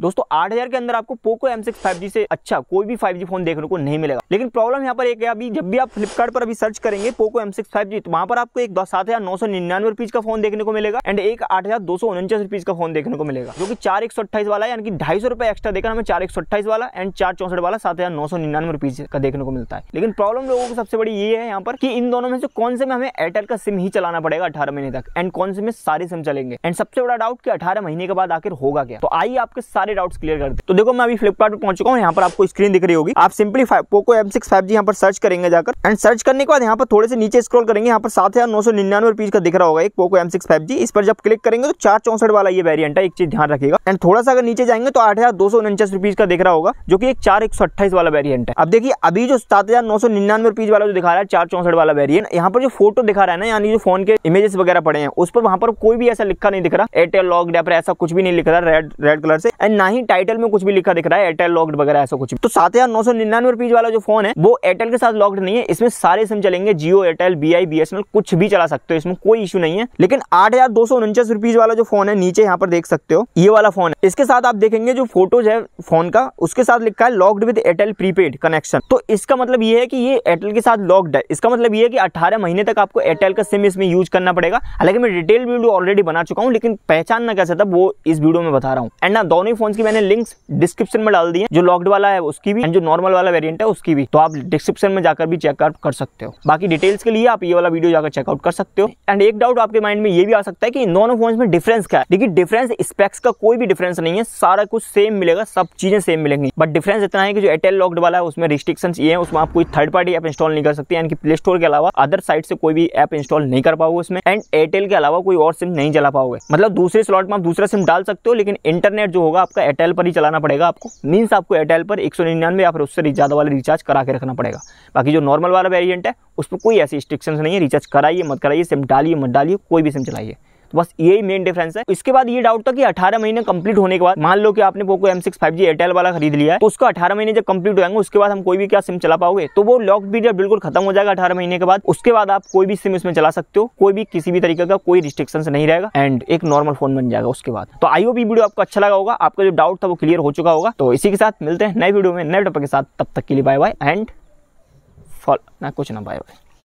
दोस्तों आठ हजार के अंदर आपको पोको एम फाइव जी से अच्छा कोई भी 5G फोन देखने को नहीं मिलेगा लेकिन प्रॉब्लम यहाँ पर एक है अभी जब भी आप फ्लिपकार्ट पर अभी सर्च करेंगे पोको एम फाइव जी तो वहाँ पर आपको एक सात हजार नौ सौ निन्यानवे रुपीज का फोन देखने को मिलेगा एंड एक आठ हजार दो सौ उनचास रुपीज का फोन देखने को मिलेगा जो कि चार एक सौ अट्ठाईस वाला यानी कि ढाई सौ रुपए एक्स्ट्रा देकर हमें चार एक सौ अट्ठाईस वाला एंड चार चौसठ वाला सात हजार नौ सौ निन्यानवे रुपीज का देखने को मिलता है लेकिन प्रॉब्लम लोगों की सबसे बड़ी ये है यहाँ पर कि इन दोनों में से कौन से में हमें एयरटेल का सिम ही चलाना पड़ेगा अठारह महीने तक एंड कौन से में सारे सिम चलेंगे एंड सबसे बड़ा डाउट की अठारह महीने के बाद आखिर होगा क्या तो आइए आपके सारे सारे डाउट्स क्लियर करते दे तो देखो मैं अभी फ्लिपकार्ट पहुंच चुका हूँ यहाँ पर आपको स्क्रीन दिख रही होगी आप simply Poco M six five G यहाँ पर सर्च करेंगे जाकर एंड सर्च करने के बाद यहाँ पर थोड़े से नीचे स्क्रॉल करेंगे यहाँ पर सात हजार नौ सौ निन्यानवे रुपीज का दिख रहा होगा एक Poco M six five G इस पर जब क्लिक करेंगे तो चार चौसठ वाला ये वेरियंट है एक चीज ध्यान रखेगा एंड थोड़ा सा अगर नीचे जाएंगे तो आठ हजार दो सौ उनचास रुपीज का दिख रहा होगा जो की एक चार एक सौ अट्ठाईस वाला वेरियंट है अब देखिए अभी जो सात हजार नौ सौ निन्यानवे रुपीज वाला जो दिखा रहा है चार चौसठ वाला वेरियंट यहाँ पर जो फोटो दिखा रहा है ना यानी जो फोन के इमेजेस वगैरह पड़े हैं उस पर वहाँ पर कोई भी ऐसा लिखा नहीं दिख रहा एयरटेल लॉक डेपर ऐसा कुछ भी नहीं लिख रहा रेड रेड कलर से एंड ना ही टाइटल में कुछ भी लिखा दिख रहा है एयरटेल लॉक्ड वगैरह ऐसा कुछ तो सात हजार नौ सौ निन्यानवे रुपीज वाला जो फोन है वो एयरटेल के साथ लॉक्ड नहीं है इसमें सारे सिम चलेंगे Jio Airtel B I B S L कुछ भी चला सकते हो इसमें कोई इशू नहीं है लेकिन आठ हजार दो सौ उनचास रुपीज वाला जो फोन है नीचे यहाँ पर देख सकते हो ये वाला फोन है इसके साथ आप देखेंगे जो फोटोज है फोन का उसके साथ लिखा है locked with Airtel prepaid connection तो इसका मतलब ये है कि ये एयरटेल के साथ लॉक्ड है इसका मतलब ये है कि अठारह महीने तक आपको एयरटेल का सिम इसमें यूज करना पड़ेगा हालांकि मैं डिटेल वीडियो ऑलरेडी बना चुका हूँ लेकिन पहचानना कैसे था वो इस वीडियो में बता रहा हूँ एंड ना दोनों ही फोन की मैंने लिंक्स डिस्क्रिप्शन में डाल दी है जो लॉक्ड वाला है उसकी भी एंड जो नॉर्मल वाला वेरियंट है उसकी भी तो आप डिस्क्रिप्शन में जाकर भी चेकआउट कर सकते हो बाकी डिटेल्स के लिए आप ये वाला वीडियो जाकर चेकआउट कर सकते हो एंड एक डाउट आपके माइंड में ये भी आ सकता है कि इन दोनों फोन में डिफरेंस क्या है देखिए डिफरेंस स्पेक्स का कोई भी डिफरेंस नहीं है सारा कुछ सेम मिलेगा सब चीजें सेम मिलेंगी बट डिफरेंस इतना है कि जो एटेल लॉक्ड वाला है उसमें रिस्ट्रिक्शन ये है उसमें आप कोई थर्ड पार्टी ऐप इंस्टॉल नहीं कर सकते यानी कि प्ले स्टोर के अलावा अदर साइड से कोई भी ऐप इंस्टॉल नहीं कर पाओगे उसमें एंड एयरटेल के अलावा कोई और सिम नहीं चला पाओगे मतलब दूसरे स्लॉट में आप दूसरा सिम डाल सकते हो लेकिन इंटरनेट जो होगा आपका एयरटेल पर ही चलाना पड़ेगा आपको मीन्स आपको एयरटेल पर एक सौ निन्यानवे या फिर उससे ज़्यादा वाले रिचार्ज करा के रखना पड़ेगा बाकी जो नॉर्मल वाला वेरियंट है उस पर कोई ऐसी रिस्ट्रिक्शन नहीं है रिचार्ज कराइए मत कराइए सिम डालिए मत डालिए कोई भी सिम चलाइए बस यही मेन डिफरेंस है इसके बाद ये डाउट था कि 18 महीने कंप्लीट होने के बाद मान लो कि आपने Poco M six five G Airtel वाला खरीद लिया है तो उसका अठारह महीने जब कंप्लीट हो जाएंगे उसके बाद हम कोई भी क्या सिम चला पाओगे तो वो लॉक पीरियड बिल्कुल खत्म हो जाएगा अठारह महीने के बाद उसके बाद आप कोई भी सिम इसमें चला सकते हो कोई भी किसी भी तरीके का कोई रिस्ट्रिक्शन नहीं रहेगा एंड एक नॉर्मल फोन बन जाएगा उसके बाद तो आईओ भी वीडियो आपको अच्छा लगा होगा आपका जो डाउट था वो क्लियर हो चुका होगा तो इसी के साथ मिलते हैं नए वीडियो में नए टॉपिक के साथ तब तक के लिए बाय बाय एंड फॉल ना कुछ ना बाय बाय